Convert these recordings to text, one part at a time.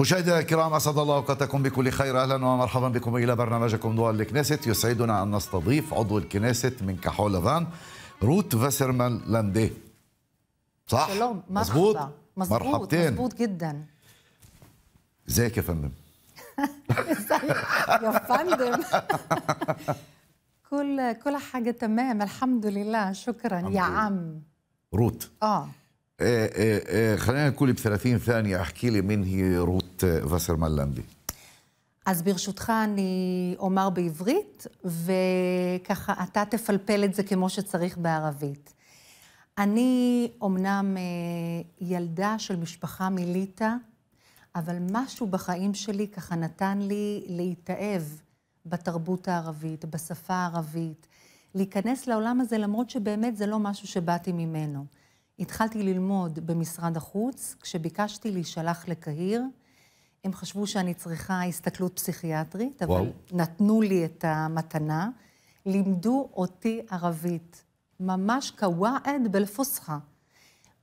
مشاهدينا الكرام اسعد الله اوقاتكم بكل خير اهلا ومرحبا بكم الى برنامجكم ضوء الكنيست يسعدنا ان نستضيف عضو الكنيست من كحول فان روت فاسرمان لاندي صح مظبوط مرحبتين مظبوط جدا ازيك يا فندم يا فندم كل كل حاجه تمام الحمد لله شكرا الحمد يا عم روت اه خلينا نقول ب 30 ثانيه احكي لي مين هي רות אה, וסרמן לנדי. אז ברשותך אני אומר בעברית, וככה אתה תפלפל את זה כמו שצריך בערבית. אני אומנם אה, ילדה של משפחה מליטא, אבל משהו בחיים שלי ככה נתן לי להתאהב בתרבות הערבית, בשפה הערבית, להיכנס לעולם הזה, למרות שבאמת זה לא משהו שבאתי ממנו. התחלתי ללמוד במשרד החוץ, כשביקשתי להישלח לקהיר, הם חשבו שאני צריכה הסתכלות פסיכיאטרית, אבל וואו. נתנו לי את המתנה. לימדו אותי ערבית, ממש כוואעד בלפוסחה.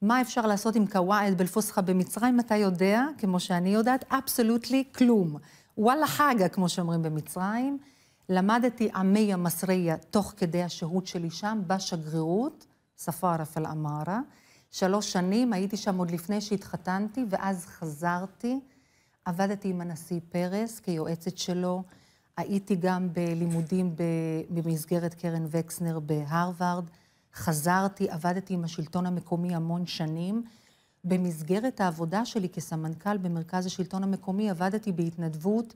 מה אפשר לעשות עם כוואעד בלפוסחה במצרים? אתה יודע, כמו שאני יודעת, אבסולוטלי כלום. וואלה חגה, כמו שאומרים במצרים. למדתי עמיה מסריה תוך כדי השהות שלי שם, בשגרירות, ספארה פל אמרה. שלוש שנים, הייתי שם עוד לפני שהתחתנתי, ואז חזרתי. עבדתי עם הנשיא פרס כיועצת שלו. הייתי גם בלימודים במסגרת קרן וקסנר בהרווארד. חזרתי, עבדתי עם השלטון המקומי המון שנים. במסגרת העבודה שלי כסמנכ"ל במרכז השלטון המקומי עבדתי בהתנדבות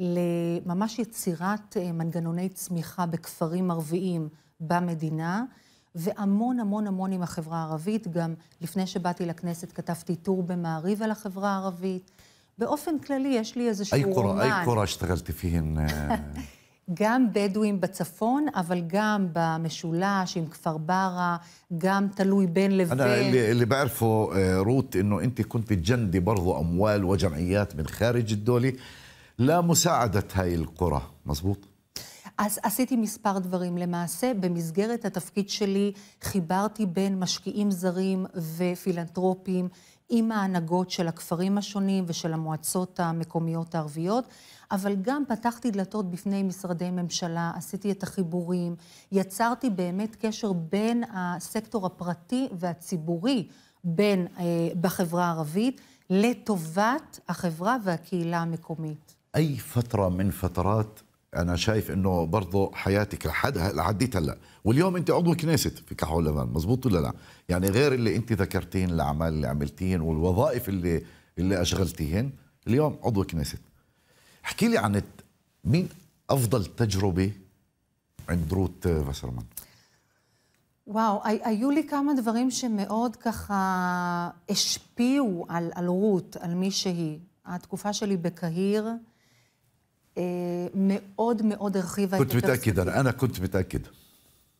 לממש יצירת אה, מנגנוני צמיחה בכפרים ערביים במדינה. והמון המון המון עם החברה הערבית. גם לפני שבאתי לכנסת כתבתי טור במעריב על החברה הערבית. באופן כללי יש לי איזשהו רומן. קורא, אי קורא השתגלתי פיהן? אה, גם בדואים בצפון, אבל גם במשולש, עם כפר ברא, גם תלוי בין לבין. אני, اللي بعرفه רות, انه انت كنت تجندي برضو اموال وجمعيات من خارج الدوله لمساعده هاي القرى, מזבוט? אז עשיתי מספר דברים. למעשה, במסגרת התפקיד שלי חיברתי בין משקיעים זרים ופילנטרופים עם ההנהגות של הכפרים השונים ושל המועצות המקומיות הערביות, אבל גם פתחתי דלתות בפני משרדי ממשלה, עשיתי את החיבורים, יצרתי באמת קשר בין הסקטור הפרטי והציבורי בין, אה, בחברה הערבית לטובת החברה והקהילה המקומית. אי פטרה מן פטרת. انا شايف انه برضه حياتك لحد لعديت هلا واليوم انت عضو كنيست في كحول لبنان مزبوط ولا لا يعني غير اللي انت ذكرتين الاعمال اللي عملتين والوظائف اللي اللي اشغلتيهن اليوم عضو كنيست احكي لي عن مين افضل تجربه عند روت فاسرمان واو היו לי כמה דברים שמאוד ככה השפיעו על, על רות, על מי שהיא. התקופה שלי בקהיר, אה, מאוד מאוד הרחיבה את הפרספקטיבה. כנת מתאכד, אני כנת מתאכד.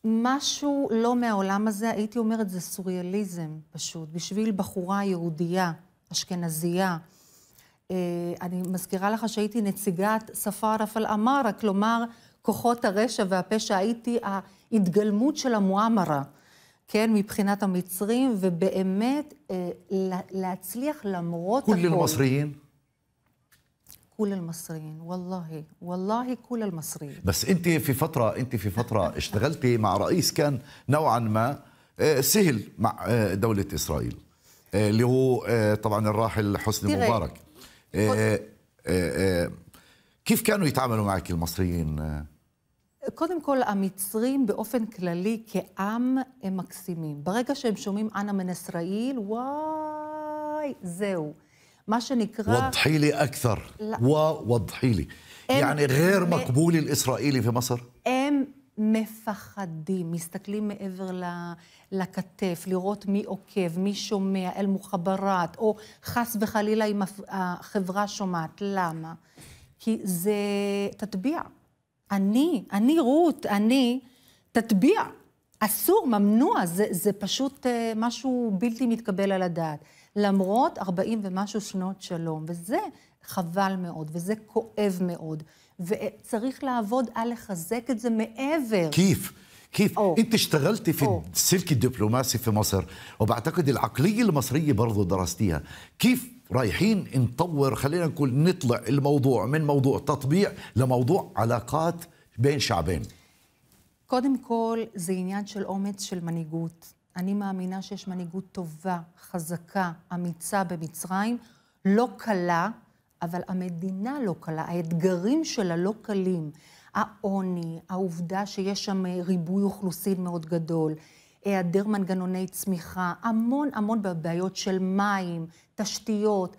משהו לא מהעולם הזה, הייתי אומרת, זה סוריאליזם פשוט. בשביל בחורה יהודייה, אשכנזייה, אה, אני מזכירה לך שהייתי נציגת ספר אף אל-אמרה, כלומר, כוחות הרשע והפשע, הייתי ההתגלמות של המואמרה, כן, מבחינת המצרים, ובאמת אה, להצליח למרות הכול. כולם מוסריים? كل المصريين والله والله كل المصريين بس انت في فتره انت في فتره اشتغلتي مع رئيس كان نوعا ما آه، سهل مع آه، دوله اسرائيل آه، اللي هو طبعا الراحل حسني مبارك كيف كانوا يتعاملوا معك المصريين קודם כל, המצרים באופן כללי, כעם, הם מקסימים. ברגע שהם שומעים אנא מן ישראל, וואי, זהו. ما شنكرا وضحي لي أكثر ووضحي لي يعني غير م... مقبول الإسرائيلي في مصر؟ הם מפחדים, מסתכלים מעבר ל... לכתף, לראות מי עוקב, מי שומע, אל מוחברת, או חס וחלילה אם החברה שומעת. למה? כי זה תטביע. אני, אני רות, אני, תטביע. אסור, ממנוע, זה, זה פשוט אה, משהו בלתי מתקבל על הדעת. למרות 40 ומשהו שנות שלום, וזה חבל מאוד, וזה כואב מאוד, וצריך לעבוד על לחזק את זה מעבר. كيف؟ كيف أوه. انت اشتغلتي في أوه. السلك الدبلوماسي في مصر وبعتقد العقليه المصريه برضو درستيها كيف رايحين نطور خلينا نقول نطلع الموضوع من موضوع تطبيع لموضوع علاقات بين شعبين קודם כל, זה עניין של אומץ של מנהיגות. אני מאמינה שיש מנהיגות טובה, חזקה, אמיצה במצרים, לא קלה, אבל המדינה לא קלה, האתגרים שלה לא קלים. העוני, העובדה שיש שם אה, ריבוי אוכלוסין מאוד גדול, היעדר מנגנוני צמיחה, המון המון בעיות של מים, תשתיות.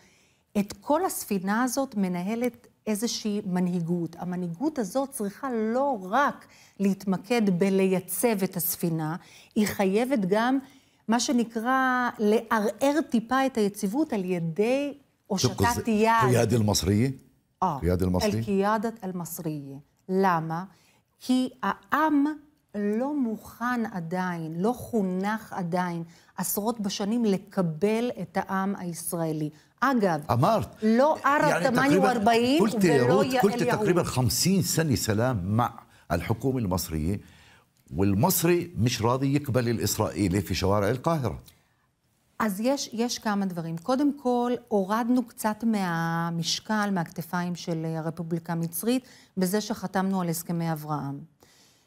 את כל הספינה הזאת מנהלת איזושהי מנהיגות. המנהיגות הזאת צריכה לא רק להתמקד בלייצב את הספינה, היא חייבת גם, מה שנקרא, לערער טיפה את היציבות על ידי הושטת יד. קיאד אל מסריה אה, אל-קיאדת אל מסריה למה? כי העם... לא מוכן עדיין, לא חונך עדיין, עשרות בשנים לקבל את העם הישראלי. אגב, אמרת, לא ערא ערב ארבעים ולא יעל סלאם מע 50 חוקום אל מסרי, ואל מסרי والمصري יקבל אל ישראלי الإسرائيلي في אל القاهرة. אז יש, יש כמה דברים. קודם כל, הורדנו קצת מהמשקל, מהכתפיים של הרפובליקה המצרית, בזה שחתמנו על הסכמי אברהם.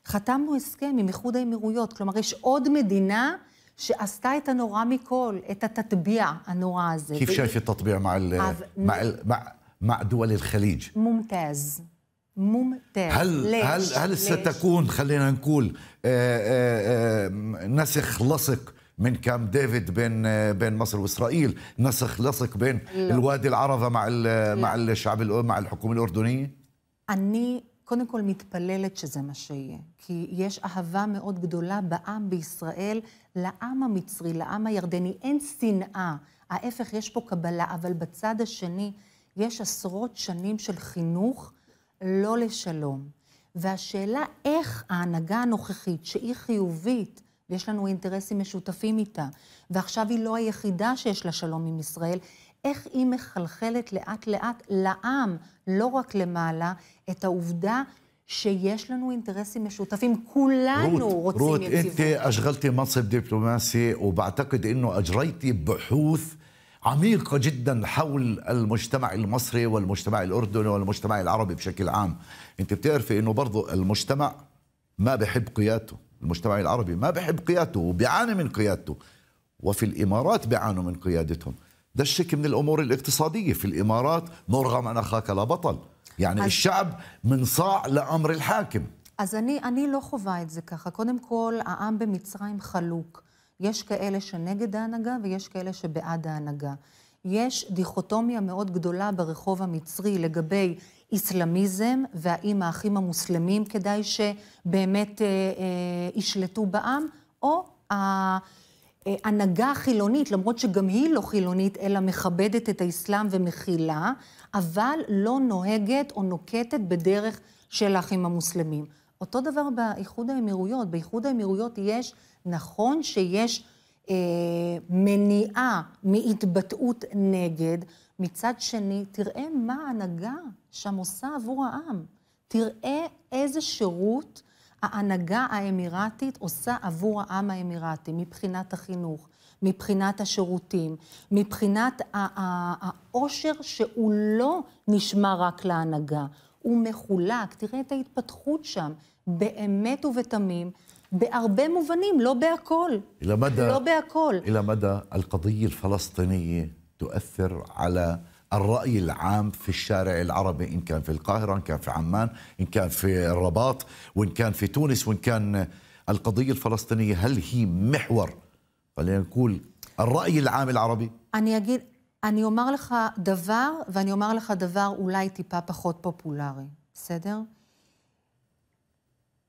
חתמנו הסכם עם איחוד האמירויות. כלומר, יש עוד מדינה שעשתה את הנורא מכל, את התטביע הנורא הזה. כיף שייף תטביע מע דול الخليج ممتاز ممتاز هل ليش؟ هل هل ستكون خلينا نقول آآ آه، آآ آه، آه، نسخ لصق من كام ديفيد بين بين مصر واسرائيل نسخ لصق بين الوادي العربه مع مع الشعب مع الحكومه الاردنيه اني קודם כל מתפללת שזה מה שיהיה, כי יש אהבה מאוד גדולה בעם בישראל לעם המצרי, לעם הירדני. אין שנאה, ההפך, יש פה קבלה, אבל בצד השני יש עשרות שנים של חינוך לא לשלום. והשאלה איך ההנהגה הנוכחית, שהיא חיובית, ויש לנו אינטרסים משותפים איתה, ועכשיו היא לא היחידה שיש לה שלום עם ישראל, איך היא מחלחלת לאט-לאט לעם, לא רק למעלה, את העובדה שיש לנו אינטרסים משותפים, כולנו רוצים روت, יציבות. רות, انت اشغلتي منصب دبلوماسي وبعتقد انه اجريتي بحوث عميقة جدا حول المجتمع المصري والمجتمع الأردني والمجتمع العربي بشكل عام أنت بتعرفي أنه برضو المجتمع ما بحب قيادته المجتمع العربي ما بحب قيادته وبيعاني من قيادته وفي الإمارات بيعانوا من قيادتهم دشك من الامور الاقتصاديه في الامارات مرغم ان اخاك لا بطل يعني أز... الشعب من صاع لامر الحاكم אז אני, אני לא חווה את זה ככה. קודם כל, העם במצרים חלוק. יש כאלה שנגד ההנהגה ויש כאלה שבעד ההנהגה. יש דיכוטומיה מאוד גדולה ברחוב המצרי לגבי איסלאמיזם, והאם האחים המוסלמים כדאי שבאמת אה, אה, ישלטו בעם, או ה... אה, אה, הנהגה חילונית, למרות שגם היא לא חילונית, אלא מכבדת את האסלאם ומכילה, אבל לא נוהגת או נוקטת בדרך של האחים המוסלמים. אותו דבר באיחוד האמירויות. באיחוד האמירויות יש, נכון שיש אה, מניעה מהתבטאות נגד, מצד שני, תראה מה ההנהגה שם עושה עבור העם. תראה איזה שירות ההנהגה האמירתית עושה עבור העם האמירתי מבחינת החינוך, מבחינת השירותים, מבחינת העושר שהוא לא נשמע רק להנהגה, הוא מחולק. תראה את ההתפתחות שם, באמת ובתמים. בהרבה מובנים, לא בהכל. לא בהכל. إلى مدى القضية الفلسطينية تؤثر على الرأي العام في الشارع العربي إن كان في القاهرة إن كان في عمان إن كان في الرباط وإن كان في تونس وإن كان القضية الفلسطينية هل هي محور خلينا نقول الرأي العام العربي؟ אני אגיד, אני אומר لك دفار ואני אומר لك دفار أولاي تيبا بخوت بوبولاري בסדר?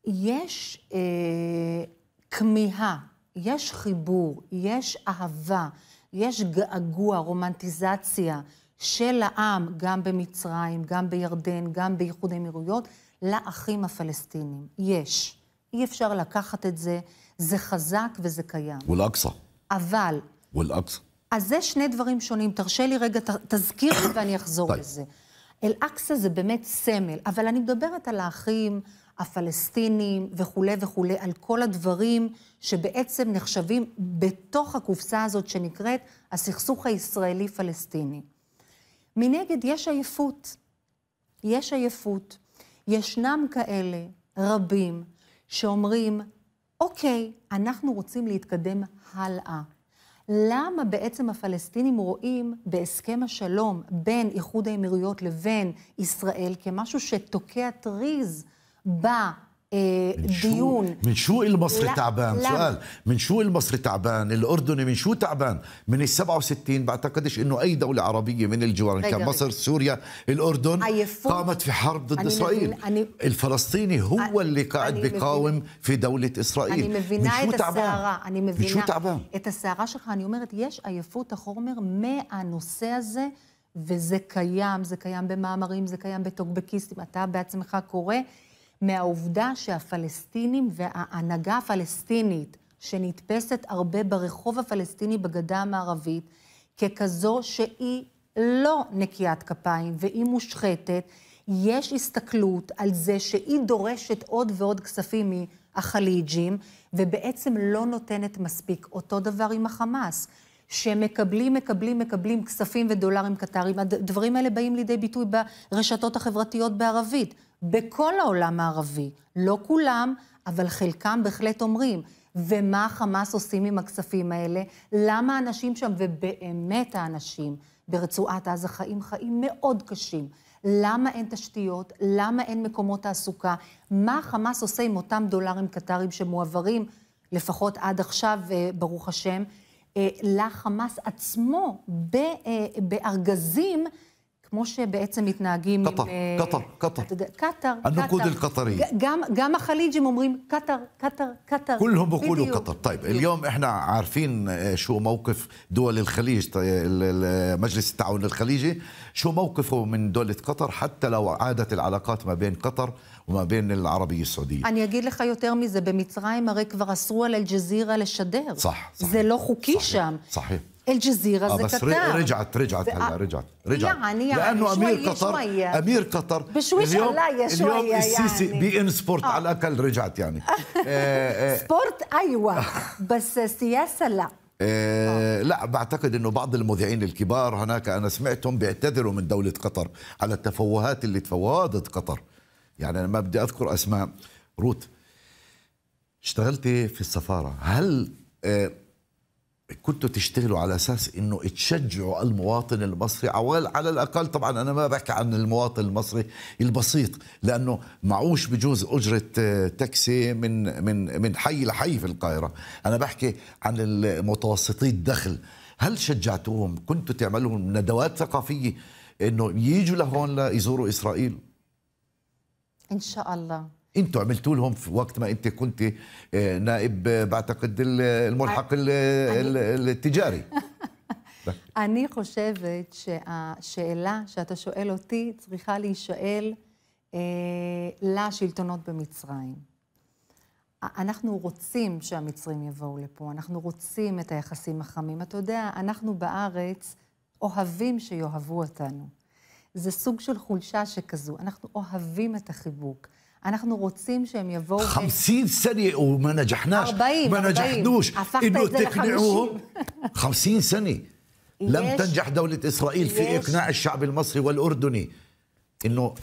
יש אה, כמיהה, יש חיבור, יש אהבה, יש געגוע, רומנטיזציה. של העם, גם במצרים, גם בירדן, גם באיחוד האמירויות, לאחים הפלסטינים. יש. אי אפשר לקחת את זה, זה חזק וזה קיים. ואל-אקצא. אבל... ואל-אקצא. אז זה שני דברים שונים. תרשה לי רגע, ת, תזכיר לי ואני אחזור לזה. אל-אקצא זה באמת סמל, אבל אני מדברת על האחים הפלסטינים וכולי וכולי, על כל הדברים שבעצם נחשבים בתוך הקופסה הזאת שנקראת הסכסוך הישראלי-פלסטיני. מנגד, יש עייפות. יש עייפות. ישנם כאלה רבים שאומרים, אוקיי, אנחנו רוצים להתקדם הלאה. למה בעצם הפלסטינים רואים בהסכם השלום בין איחוד האמירויות לבין ישראל כמשהו שתוקע טריז ב... إيه، ديون من شو المصري تعبان لا سؤال من شو المصري تعبان الاردني من شو تعبان من ال 67 بعتقدش انه اي دوله عربيه من الجوار كان مصر سوريا الاردن قامت في حرب ضد اسرائيل الفلسطيني هو اللي قاعد بيقاوم في دوله اسرائيل من شو تعبان انا من شو تعبان الساعه שלך אני אומרת יש עייפות החומר מהנושא הזה וזה קיים, זה קיים במאמרים, זה קיים בטוקבקיסטים, אתה בעצמך קורא מהעובדה שהפלסטינים וההנהגה הפלסטינית, שנתפסת הרבה ברחוב הפלסטיני בגדה המערבית, ככזו שהיא לא נקיית כפיים והיא מושחתת, יש הסתכלות על זה שהיא דורשת עוד ועוד כספים מהחליג'ים, ובעצם לא נותנת מספיק. אותו דבר עם החמאס. שמקבלים, מקבלים, מקבלים כספים ודולרים קטרים. הדברים האלה באים לידי ביטוי ברשתות החברתיות בערבית. בכל העולם הערבי. לא כולם, אבל חלקם בהחלט אומרים. ומה חמאס עושים עם הכספים האלה? למה האנשים שם, ובאמת האנשים ברצועת עזה חיים חיים מאוד קשים. למה אין תשתיות? למה אין מקומות תעסוקה? מה חמאס עושה עם אותם דולרים קטרים שמועברים, לפחות עד עכשיו, אה, ברוך השם, אה, לחמאס עצמו אה, בארגזים כמו שבעצם מתנהגים קטר, עם... קטר, קטר, קטר. קטר. הנקוד القطري. גם, גם החליג'ים אומרים קטר, קטר, קטר. כולם בקולו קטר. طيب, בדיוק. اليوم احنا عارفين شو موقف دول الخليج, مجلس التعاون الخليجي, شو موقفه من دولة قطر حتى لو عادت العلاقات ما بين قطر وما بين العربية السعودية. אני אגיד לך יותר מזה, במצרים הרי כבר אסרו על אל-ג'זירה לשדר. صح, صحيح. זה לא חוקי صحيح, שם. صحيح. الجزيره آه بس نعم. رجعت رجعت هلا آه، رجعت رجعت يعني يعني لانه امير قطر شوية. امير قطر بشويش اليوم شوية اليوم يعني. السيسي بي ان سبورت آه. على الاقل رجعت يعني آه،, آه سبورت ايوه بس سياسه لا آه لا بعتقد انه بعض المذيعين الكبار هناك انا سمعتهم بيعتذروا من دوله قطر على التفوهات اللي تفوهت قطر يعني انا ما بدي اذكر اسماء روت اشتغلتي في السفاره هل آه كنتوا تشتغلوا على اساس انه تشجعوا المواطن المصري على الاقل طبعا انا ما بحكي عن المواطن المصري البسيط لانه معوش بجوز اجره آه، تاكسي من من من حي لحي في القاهره انا بحكي عن المتوسطي الدخل هل شجعتوهم كنتوا تعملوا ندوات ثقافيه انه يجوا لهون ليزوروا اسرائيل ان شاء الله انتوا عملتوا لهم في وقت ما انت كنت نائب بعتقد الملحق التجاري אני חושבת שהשאלה שאתה שואל אותי צריכה להישאל אה, לשלטונות במצרים. אנחנו רוצים שהמצרים יבואו לפה, אנחנו רוצים את היחסים החמים. אתה יודע, אנחנו בארץ אוהבים שיאהבו אותנו. זה סוג של חולשה שכזו, אנחנו אוהבים את החיבוק. אנחנו רוצים שהם יבואו... ארבעים. מה נג'חנוש? הפכת את לא זה לחמישים. انه סני. 50 תנג'ח لم ישראל פי אקנא في אל الشعب ואל-אורדוני. אינו...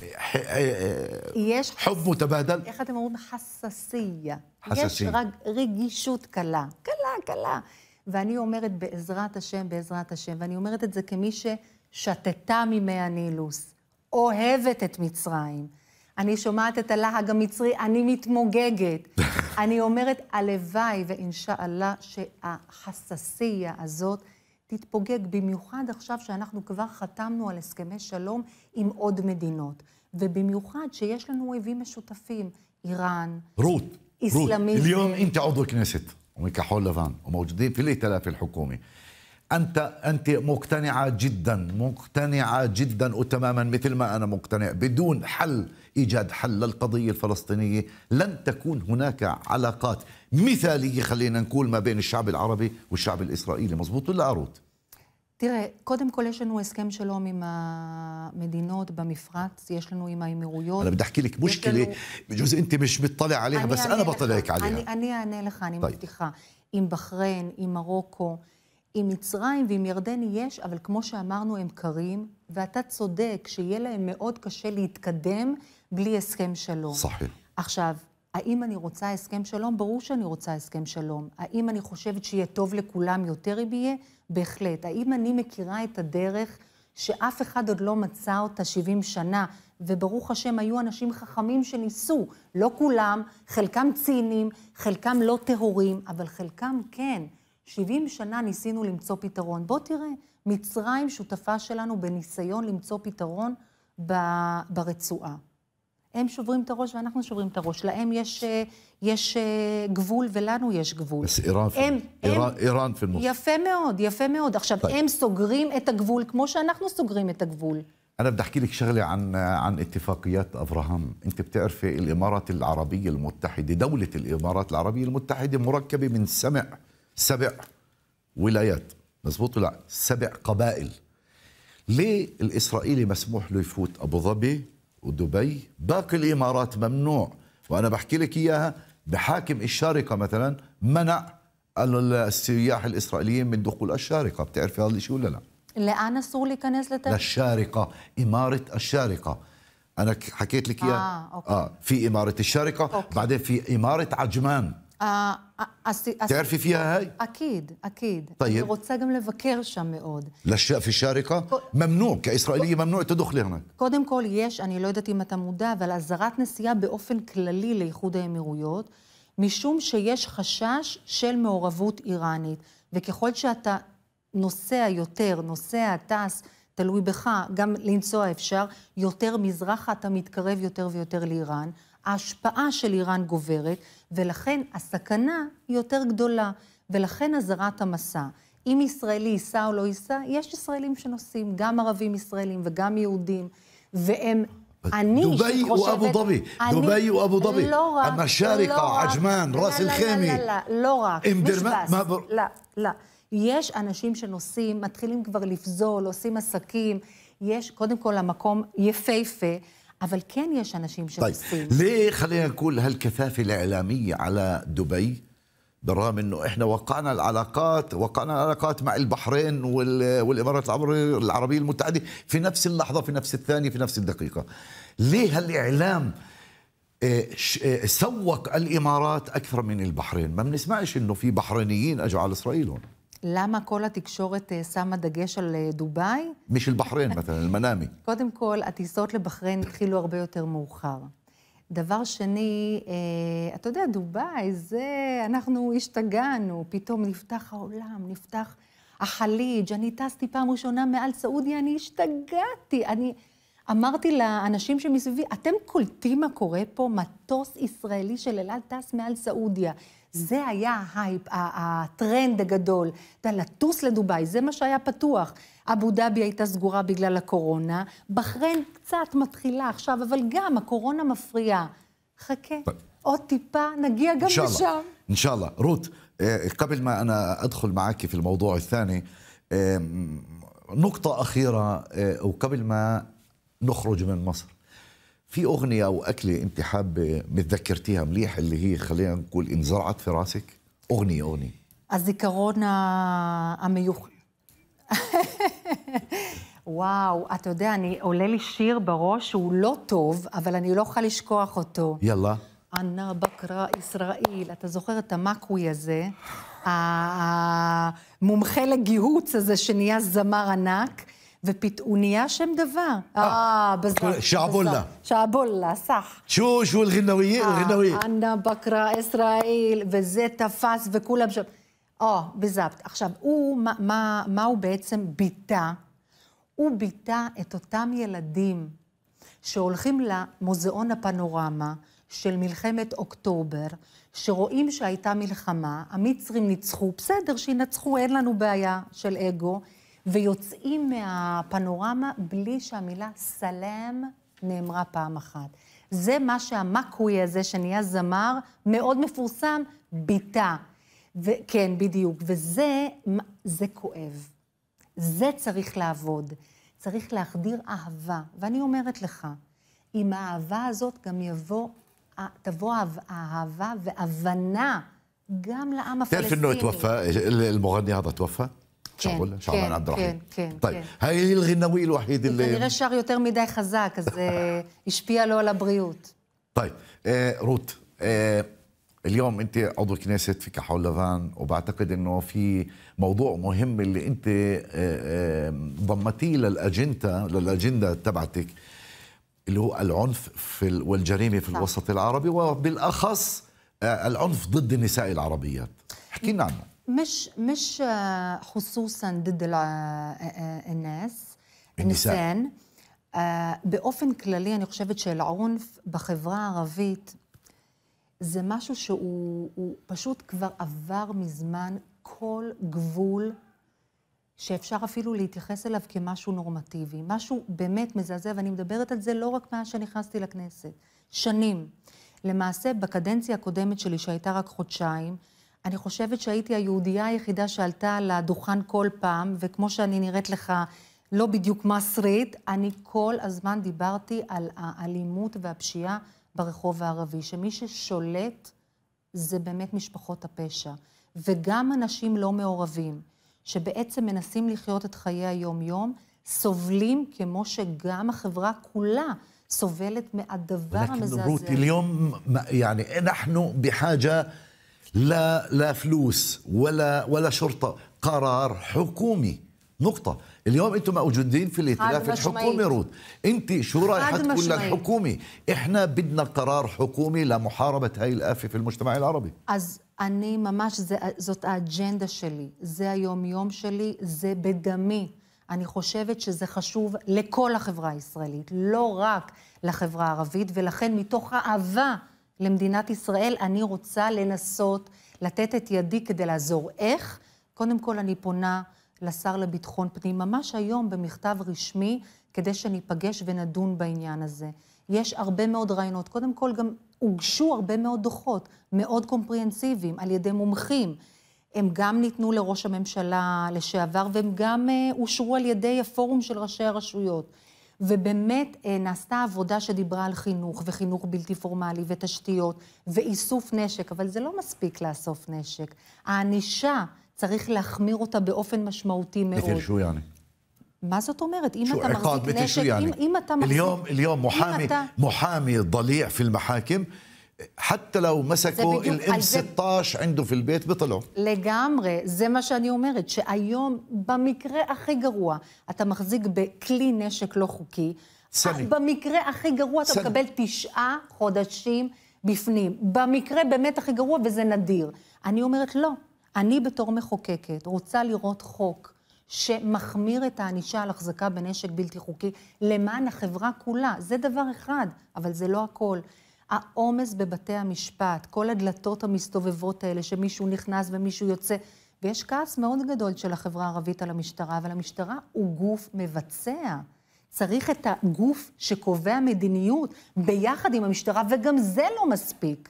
יש حب متبادل איך אתם אומרים? חססייה. חססייה. יש רגישות קלה. קלה, קלה. ואני אומרת בעזרת השם, בעזרת השם, ואני אומרת את זה כמי ששתתה ממי הנילוס, אוהבת את מצרים. אני שומעת את הלהג המצרי, אני מתמוגגת. אני אומרת, הלוואי ואינשאללה שהחססייה הזאת תתפוגג, במיוחד עכשיו שאנחנו כבר חתמנו על הסכמי שלום עם עוד מדינות. ובמיוחד שיש לנו אויבים משותפים, איראן. רות, איסלאמיזם. רות, اليوم انت عضو כנסת, ומכחול לבן, ומוג'דים פילי תלאפי חוקומי. انت انت مقتنعه جدا مقتنعه جدا وتماما مثل ما انا مقتنع بدون حل ايجاد حل للقضيه الفلسطينيه لن تكون هناك علاقات مثاليه خلينا نقول ما بين الشعب العربي والشعب الاسرائيلي مزبوط ولا اروت תראה, קודם כל יש לנו הסכם שלום עם המדינות במפרץ, יש לנו עם האמירויות. אני בדחקי לך מושכלה, בג'וז אינתי مش מתطلع עליה, بس انا بطلعك عليها. אני אענה לך, אני מבטיחה. עם בחריין, עם מרוקו. עם מצרים ועם ירדן יש, אבל כמו שאמרנו, הם קרים, ואתה צודק שיהיה להם מאוד קשה להתקדם בלי הסכם שלום. סחי. עכשיו, האם אני רוצה הסכם שלום? ברור שאני רוצה הסכם שלום. האם אני חושבת שיהיה טוב לכולם יותר אם יהיה? בהחלט. האם אני מכירה את הדרך שאף אחד עוד לא מצא אותה 70 שנה, וברוך השם, היו אנשים חכמים שניסו. לא כולם, חלקם ציניים, חלקם לא טהורים, אבל חלקם כן. 70 שנה ניסינו למצוא פתרון. בוא תראה, מצרים שותפה שלנו בניסיון למצוא פתרון ב, ברצועה. הם שוברים את הראש ואנחנו שוברים את הראש. להם יש, אה, יש אה, גבול ולנו יש גבול. אז איראן, פלמוס. יפה מאוד, יפה מאוד. עכשיו, طيب. הם סוגרים את הגבול כמו שאנחנו סוגרים את הגבול. أنا بدي أحكي لك شغلة عن عن اتفاقيات أفراهام، أنت بتعرفي الإمارات العربية المتحدة، دولة الإمارات العربية المتحدة مركبة من سمع سبع ولايات مزبوط ولا سبع قبائل ليه الإسرائيلي مسموح له يفوت أبو ظبي ودبي باقي الإمارات ممنوع وأنا بحكي لك إياها بحاكم الشارقة مثلا منع السياح الإسرائيليين من دخول الشارقة بتعرفي هذا الشيء ولا لا اللي أنا السوري كان نزلت للشارقة إمارة الشارقة أنا حكيت لك إياها آه, أوكي. آه في إمارة الشارقة أوكي. بعدين في إمارة عجمان تعرفي فيها היי? אקיד, אקיד. طيب אני רוצה גם לבקר שם מאוד. לשאפי שריקה? في כי הישראלי כישראלי את תדוכלי הנה. קודם כל יש, אני לא יודעת אם אתה מודע, אבל אזהרת נסיעה באופן כללי לאיחוד האמירויות, משום שיש חשש של מעורבות איראנית. וככל שאתה נוסע יותר, נוסע, טס, תלוי בך, גם לנסוע אפשר, יותר מזרחה אתה מתקרב יותר ויותר לאיראן. ההשפעה של איראן גוברת, ולכן הסכנה היא יותר גדולה, ולכן אזהרת המסע. אם ישראלי ייסע או לא ייסע, יש ישראלים שנוסעים, גם ערבים ישראלים וגם יהודים, והם... אני דובאי הוא אבו דאבי, דובאי הוא אבו דאבי, לא רק, המשריקה, לא עג'מן, ראס אל-חמי. לא, לא, לא, לא רק, משבס, לא, לא. יש אנשים שנוסעים, מתחילים כבר לפזול, עושים עסקים, יש קודם כל המקום יפהפה. אבל כן יש אנשים שבסין طيب. ليه خلينا نقول هالكثافة الإعلامية على دبي بالرغم انه احنا وقعنا العلاقات وقعنا العلاقات مع البحرين والامارات العربيه المتحده في نفس اللحظه في نفس الثانيه في نفس الدقيقه ليه هالاعلام آه، آه، سوق الامارات اكثر من البحرين ما بنسمعش انه في بحرينيين اجوا على اسرائيل هون למה כל התקשורת אה, שמה דגש על אה, דובאי? בשביל בחריין, מתן, אל-מנאמי. קודם כל, הטיסות לבחריין התחילו הרבה יותר מאוחר. דבר שני, אה, אתה יודע, דובאי, זה, אנחנו השתגענו, פתאום נפתח העולם, נפתח החליג', אני טסתי פעם ראשונה מעל סעודיה, אני השתגעתי, אני... אמרתי לאנשים שמסביבי, אתם קולטים מה קורה פה? מטוס ישראלי של אלעד טס מעל סעודיה. זה היה ההייפ, הטרנד הגדול. אתה יודע, לטוס לדובאי, זה מה שהיה פתוח. אבו דאבי הייתה סגורה בגלל הקורונה, בחריין קצת מתחילה עכשיו, אבל גם הקורונה מפריעה. חכה, עוד טיפה, נגיע גם לשם. אינשאללה. אינשאללה. רות, قبل ما أنا أدخل معك في الموضوع الثاني, נוקטה אחירה, אה, וקבל מה نخرج من مصر في أغنية أو أكلة أنت حابة متذكرتيها مليح اللي هي خلينا نقول انزرعت في راسك أغنية أغنية הזיכרון המיוחד. וואו, אתה יודע, אני, עולה לי שיר בראש שהוא לא טוב, אבל אני לא יכולה לשכוח אותו. יאללה. אנא בקרא ישראל. אתה זוכר את המקווי הזה? המומחה לגיהוץ הזה שנהיה זמר ענק. وبتقونية شم دفا اه بالظبط شعبولنا شعبولنا صح شو شو الغنوية آه الغنوية عندنا بكرة اسرائيل بالذات تفاس وكلها بجب اه بالظبط עכשיו, הוא, מה, מה, מה הוא בעצם ביטא? הוא ביטא את אותם ילדים שהולכים למוזיאון הפנורמה של מלחמת אוקטובר, שרואים שהייתה מלחמה, המצרים ניצחו, בסדר, שינצחו, אין לנו בעיה של אגו. ויוצאים מהפנורמה בלי שהמילה סלם נאמרה פעם אחת. זה מה שהמקווי הזה, שנהיה זמר מאוד מפורסם, ביטא. כן, בדיוק. וזה, זה כואב. זה צריך לעבוד. צריך להחדיר אהבה. ואני אומרת לך, עם האהבה הזאת גם יבוא, תבוא אהבה והבנה גם לעם הפלסטיני. شو شعبان عبد الرحيم كان כן, طيب, כן. هاي الغناوي الوحيد اللي... כנראה שר يوتر מדי خزاك از آه، השפיע له على بريوت طيب, آه، روت آه، اليوم انت عضو كنيست في كحول لبان وبعتقد انه في موضوع مهم اللي انت ضمتيه للاجنده للاجنده تبعتك اللي هو العنف في والجريمه في الوسط العربي وبالاخص العنف ضد النساء العربيات احكي لنا عنه مش مش خصوصا ضد الناس النساء באופן כללי, אני חושבת שלעונף בחברה הערבית זה משהו שהוא פשוט כבר עבר מזמן כל גבול שאפשר אפילו להתייחס אליו כמשהו נורמטיבי. משהו באמת מזעזע, ואני מדברת על זה לא רק מאז שנכנסתי לכנסת, שנים. למעשה, בקדנציה הקודמת שלי, שהייתה רק חודשיים, אני חושבת שהייתי היהודייה היחידה שעלתה על הדוכן כל פעם, וכמו שאני נראית לך לא בדיוק מסריט, אני כל הזמן דיברתי על האלימות והפשיעה ברחוב הערבי, שמי ששולט זה באמת משפחות הפשע, וגם אנשים לא מעורבים, שבעצם מנסים לחיות את חיי היום-יום, סובלים כמו שגם החברה כולה סובלת מהדבר המזעזע. רותי ליום, יעני, אנחנו בחאג'ה... لا لا فلوس ولا ولا شرطه قرار حكومي نقطة اليوم انتم موجودين في الائتلاف الحكومي رود انت شو رايحة تقول للحكومي احنا بدنا قرار حكومي لمحاربة هاي الآفة في المجتمع العربي אז אני مماش زوت זאת شلي زي يوم يوم شلي زي بدمي בדמי. אני חושבת שזה חשוב לכל החברה הישראלית, לא רק לחברה הערבית, ולכן מתוך אהבה למדינת ישראל, אני רוצה לנסות לתת את ידי כדי לעזור. איך? קודם כל, אני פונה לשר לביטחון פנים, ממש היום במכתב רשמי, כדי שניפגש ונדון בעניין הזה. יש הרבה מאוד רעיונות. קודם כל, גם הוגשו הרבה מאוד דוחות, מאוד קומפריהנסיביים, על ידי מומחים. הם גם ניתנו לראש הממשלה לשעבר, והם גם אה, אושרו על ידי הפורום של ראשי הרשויות. ובאמת אה, נעשתה עבודה שדיברה על חינוך, וחינוך בלתי פורמלי, ותשתיות, ואיסוף נשק, אבל זה לא מספיק לאסוף נשק. הענישה, צריך להחמיר אותה באופן משמעותי מאוד. בגלל שהוא יעני. מה זאת אומרת? אם אתה מחזיק נשק, אם, אתה מחזיק... אליום اليوم محامي محامي ضليع في المحاكم حتى لو مسكوا الام 16 عنده في البيت بطلعوا لجامره زي ما שאני אומרת, שהיום במקרה הכי גרוע, אתה מחזיק בכלי נשק לא חוקי, סני. במקרה הכי גרוע אתה סני. מקבל תשעה חודשים בפנים. במקרה באמת הכי גרוע, וזה נדיר. אני אומרת, לא. אני בתור רוצה לראות חוק שמחמיר את הענישה על החזקה בנשק בלתי חוקי למען החברה כולה. זה דבר אחד, אבל זה לא הכל. העומס בבתי המשפט, כל הדלתות המסתובבות האלה, שמישהו נכנס ומישהו יוצא, ויש כעס מאוד גדול של החברה הערבית על המשטרה, אבל המשטרה הוא גוף מבצע. צריך את הגוף שקובע מדיניות ביחד עם המשטרה, וגם זה לא מספיק.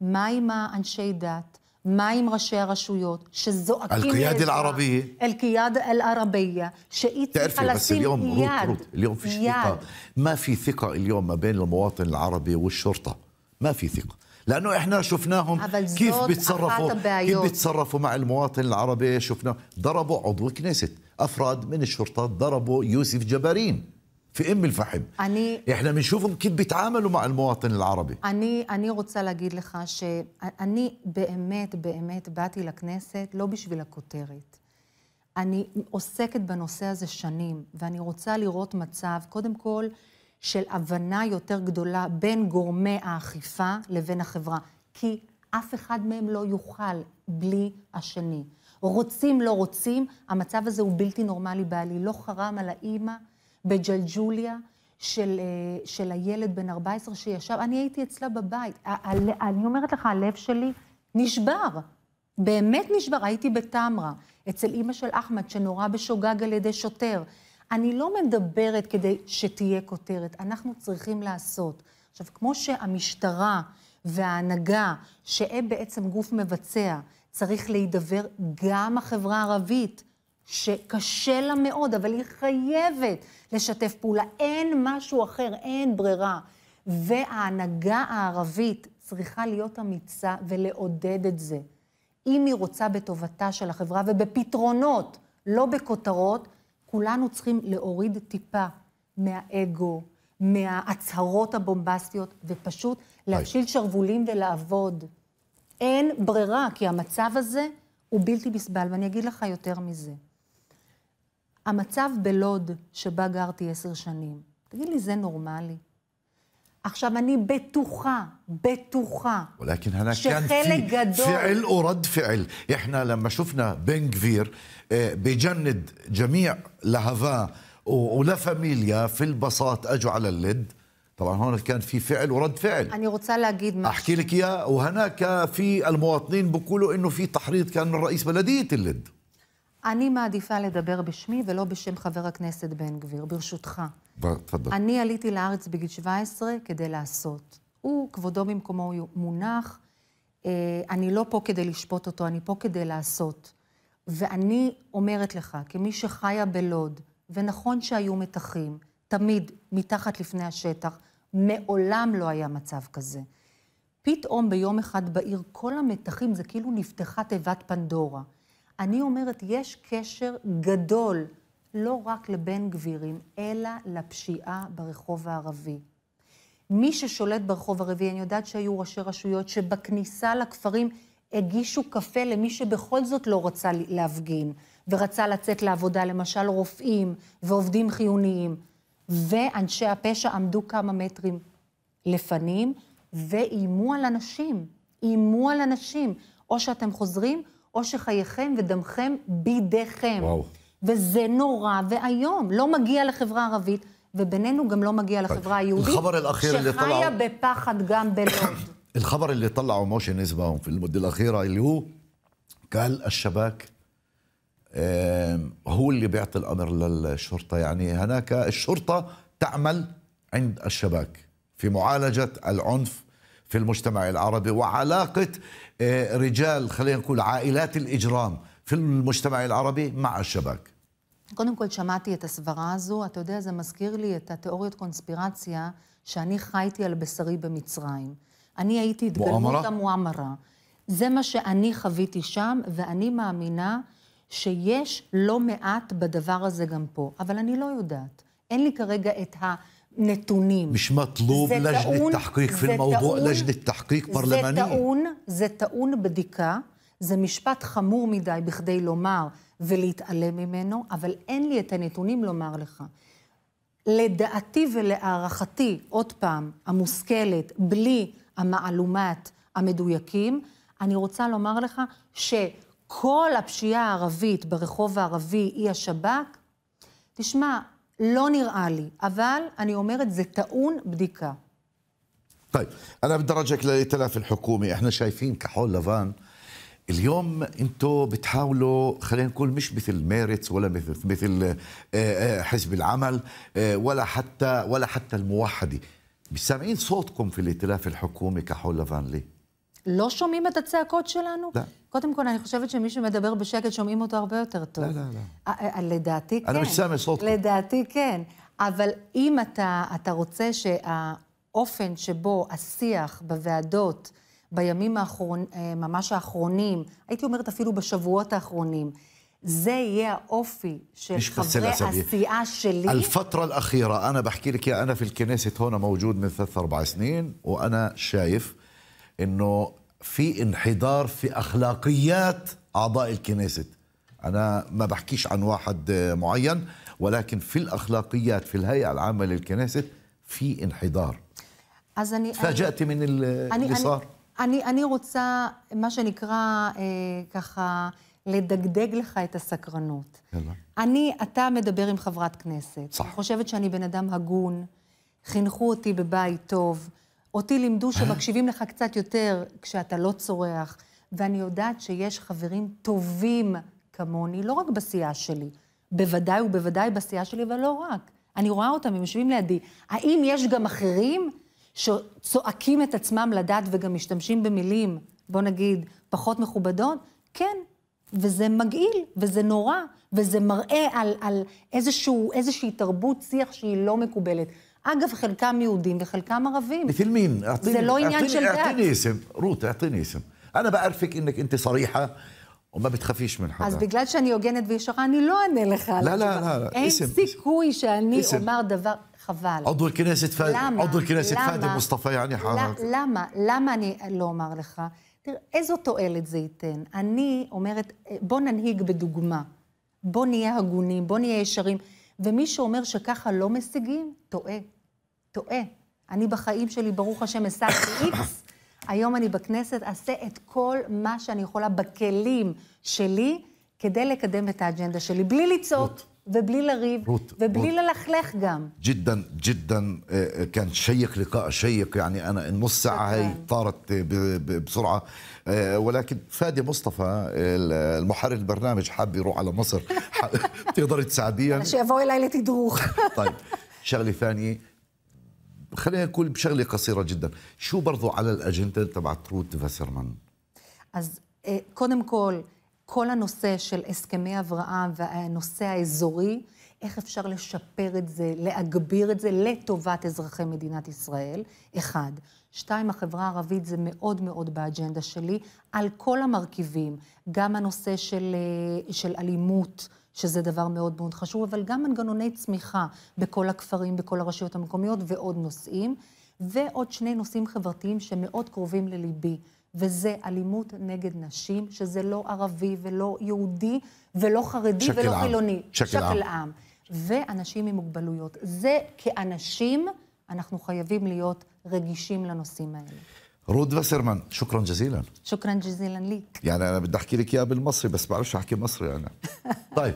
מה עם האנשי דת? מה עם ראשי הרשויות שזועקים القيادة العربية القيادة العربية שהיא צריכה לשים اليوم يد روت روت اليوم في ثقة. ما في ثقة اليوم ما بين المواطن العربي والشرطة ما في ثقة لانه احنا شفناهم كيف بيتصرفوا كيف بيتصرفوا مع المواطن العربي شفنا ضربوا عضو كنيست افراد من الشرطه ضربوا يوسف جبارين في ام الفحم אני, احنا بنشوفهم كيف بيتعاملوا مع المواطن العربي אני, אני רוצה להגיד לך שאני באמת באמת באתי לכנסת לא בשביל הכותרת. אני עוסקת בנושא הזה שנים, ואני רוצה לראות מצב, קודם כל, של הבנה יותר גדולה בין גורמי האכיפה לבין החברה. כי אף אחד מהם לא יוכל בלי השני. רוצים, לא רוצים, המצב הזה הוא בלתי נורמלי בעלי לא חרם על האימא בג'לג'וליה של, אה, של הילד בן 14 שישב, אני הייתי אצלה בבית. אני אומרת לך, הלב שלי נשבר. באמת נשבר. הייתי בתמרה, אצל אימא של אחמד, שנורה בשוגג על ידי שוטר. אני לא מדברת כדי שתהיה כותרת, אנחנו צריכים לעשות. עכשיו, כמו שהמשטרה וההנהגה, שהם בעצם גוף מבצע, צריך להידבר גם החברה הערבית. שקשה לה מאוד, אבל היא חייבת לשתף פעולה. אין משהו אחר, אין ברירה. וההנהגה הערבית צריכה להיות אמיצה ולעודד את זה. אם היא רוצה בטובתה של החברה ובפתרונות, לא בכותרות, כולנו צריכים להוריד טיפה מהאגו, מההצהרות הבומבסטיות, ופשוט להפשיל שרוולים ולעבוד. אין ברירה, כי המצב הזה הוא בלתי נסבל, ואני אגיד לך יותר מזה. המצב בלוד, שבה גרתי עשר שנים, תגיד לי, זה נורמלי? עכשיו, אני בטוחה, בטוחה, ولكن هناك שחלק كان في גדול... فعل ورد فعل، إحنا لما شفنا بن גביר بجند جميع لهفاه ولا فاميليا في البساط اجوا على اللد طبعا هون كان في فعل ورد فعل انا רוצה להגיד משהו احكي لك اياه وهناك في المواطنين بيقولوا انه في تحريض كان من رئيس بلديه اللد אני מעדיפה לדבר בשמי ולא בשם חבר הכנסת בן גביר, ברשותך. תפדל. אני עליתי לארץ בגיל 17 כדי לעשות. הוא, כבודו במקומו מונח, אה, אני לא פה כדי לשפוט אותו, אני פה כדי לעשות. ואני אומרת לך, כמי שחיה בלוד, ונכון שהיו מתחים, תמיד מתחת לפני השטח, מעולם לא היה מצב כזה. פתאום ביום אחד בעיר כל המתחים, זה כאילו נפתחה תיבת פנדורה. אני אומרת, יש קשר גדול לא רק לבן גבירים, אלא לפשיעה ברחוב הערבי. מי ששולט ברחוב הערבי, אני יודעת שהיו ראשי רשויות שבכניסה לכפרים הגישו קפה למי שבכל זאת לא רצה להפגין, ורצה לצאת לעבודה, למשל רופאים ועובדים חיוניים. ואנשי הפשע עמדו כמה מטרים לפנים, ואיימו על אנשים. איימו על אנשים. או שאתם חוזרים, או שחייכם ודמכם בידיכם. וואו. וזה נורא ואיום. לא מגיע לחברה הערבית, ובינינו גם לא מגיע לחברה היהודית, שחיה בפחד גם בלוד. الخبر اللي طلعوا موشن اسمهم في المده الاخيره اللي هو قال الشباك هو اللي بيعطي الامر للشرطه يعني هناك الشرطه تعمل عند الشباك في معالجه العنف في المجتمع العربي وعلاقة رجال خلينا نقول عائلات الإجرام في المجتمع العربي مع השב"כ. קודם כל שמעתי את הסברה הזו, אתה יודע, זה מזכיר לי את התיאוריות קונספירציה שאני חייתי על בשרי במצרים. אני הייתי התגלמות המואמרה. זה מה שאני חוויתי שם, ואני מאמינה שיש לא מעט בדבר הזה גם פה, אבל אני לא יודעת. אין לי כרגע את ה... נתונים. משמעת לוב, לג'נת תחקיק, פילמאודו, לג'נת תחקיק פרלמני. זה טעון, זה טעון בדיקה, זה משפט חמור מדי בכדי לומר ולהתעלם ממנו, אבל אין לי את הנתונים לומר לך. לדעתי ולהערכתי, עוד פעם, המושכלת, בלי המעלומת המדויקים, אני רוצה לומר לך שכל הפשיעה הערבית ברחוב הערבי היא השב"כ. תשמע, לא נראה לי, אבל אני אומרת, זה טעון בדיקה. طيب انا بدي ارجعك للائتلاف الحكومي احنا شايفين كحول لبان اليوم انتم بتحاولوا خلينا نقول مش مثل ميرتس ولا مثل مثل حزب العمل ولا حتى ولا حتى الموحده مش سامعين صوتكم في الائتلاف الحكومي كحول لبان ليه לא שומעים את הצעקות שלנו? לא. קודם כל, אני חושבת שמי שמדבר בשקט, שומעים אותו הרבה יותר טוב. לא, לא, לא. לדעתי כן. אני מסמס סלוטקו. לדעתי כן. אבל אם אתה, אתה רוצה שהאופן שבו השיח בוועדות, בימים האחרונים, אה, ממש האחרונים, הייתי אומרת אפילו בשבועות האחרונים, זה יהיה האופי של חברי הסיעה שלי. الفترة الأخيرة أنا بحكي لك يا أنا في الكنيسة هنا موجود من ثلاث أربع سنين وأنا שייף. انه في انحدار في اخلاقيات اعضاء الكنيسة انا ما بحكيش عن واحد معين ولكن في الاخلاقيات في الهيئه العامه للكنيسة في انحدار אז אני... תפגעתי אני, اللي صار. אני, אני רוצה, מה שנקרא, אה, ככה, לדגדג לך את הסקרנות. יאללה. אני, אתה מדבר עם חברת כנסת. צח. אני חושבת שאני בן אדם הגון, חינכו אותי בבית טוב. אותי לימדו אה? שמקשיבים לך קצת יותר כשאתה לא צורח, ואני יודעת שיש חברים טובים כמוני, לא רק בסיעה שלי, בוודאי ובוודאי בסיעה שלי, אבל לא רק. אני רואה אותם, הם יושבים לידי. האם יש גם אחרים שצועקים את עצמם לדעת וגם משתמשים במילים, בוא נגיד, פחות מכובדות? כן, וזה מגעיל, וזה נורא, וזה מראה על, על איזשהו, איזושהי תרבות שיח שהיא לא מקובלת. אגב, חלקם יהודים וחלקם ערבים. مثل מין? זה לא עניין של דת. اعطيني אסם, רות, اعطيني אסם. انا בארפיק אינק انت סריחה. ומה بتخافيش من حدا. אז בגלל שאני הוגנת וישרה, אני לא אענה לך על התשובה. לא, לא, לא, אין اسم. סיכוי שאני اسم. אומר דבר... חבל. עודו כנסת פאדי, עודו כנסת פאדי מוסטפא יעני חרק. למה? למה אני לא אומר לך? תראה, איזו תועלת זה ייתן? אני אומרת, בוא ננהיג בדוגמה. בוא נהיה הגונים, בוא נהיה ישרים. ומי שאומר שככה לא משיגים, טועה. טועה. אני בחיים שלי, ברוך השם, השגתי איקס, היום אני בכנסת, אעשה את כל מה שאני יכולה בכלים שלי כדי לקדם את האג'נדה שלי, בלי לצעוק. ובלי לריב, روت, ובלי روت. ללכלך גם. جدا جدا كان شيق لقاء شيق يعني انا النص ساعه هاي طارت بسرعه ولكن فادي مصطفى المحرر البرنامج حاب يروح على مصر بتقدري تساعديه شي يبغوا ليله تدروخ طيب شغله ثانيه خلينا نقول بشغلة قصيرة جدا شو برضو على الأجندة تبع تروت فاسرمان אז אה, קודם כל, כל הנושא של הסכמי אברהם והנושא האזורי, איך אפשר לשפר את זה, להגביר את זה לטובת אזרחי מדינת ישראל? אחד. שתיים, החברה הערבית זה מאוד מאוד באג'נדה שלי, על כל המרכיבים, גם הנושא של, אה, של אלימות. שזה דבר מאוד מאוד חשוב, אבל גם מנגנוני צמיחה בכל הכפרים, בכל הרשויות המקומיות ועוד נושאים. ועוד שני נושאים חברתיים שמאוד קרובים לליבי, וזה אלימות נגד נשים, שזה לא ערבי ולא יהודי ולא חרדי ולא עם. חילוני. שקל, שקל עם. עם. ואנשים עם מוגבלויות. זה כאנשים, אנחנו חייבים להיות רגישים לנושאים האלה. رود فاسرمان شكرا جزيلا شكرا جزيلا ليك يعني انا بدي احكي لك اياها بالمصري بس بعرفش احكي مصري انا طيب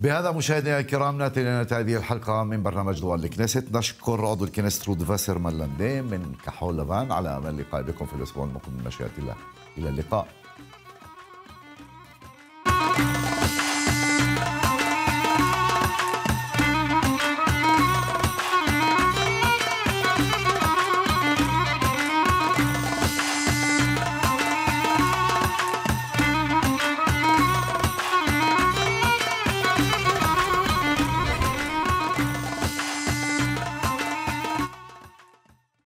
بهذا مشاهدينا الكرام ناتي الى هذه الحلقه من برنامج دول الكنيسة نشكر عضو الكنيسة رود فاسرمان ملاندي من كحول لبان على امل اللقاء بكم في الاسبوع المقبل من مشيئه الله الى اللقاء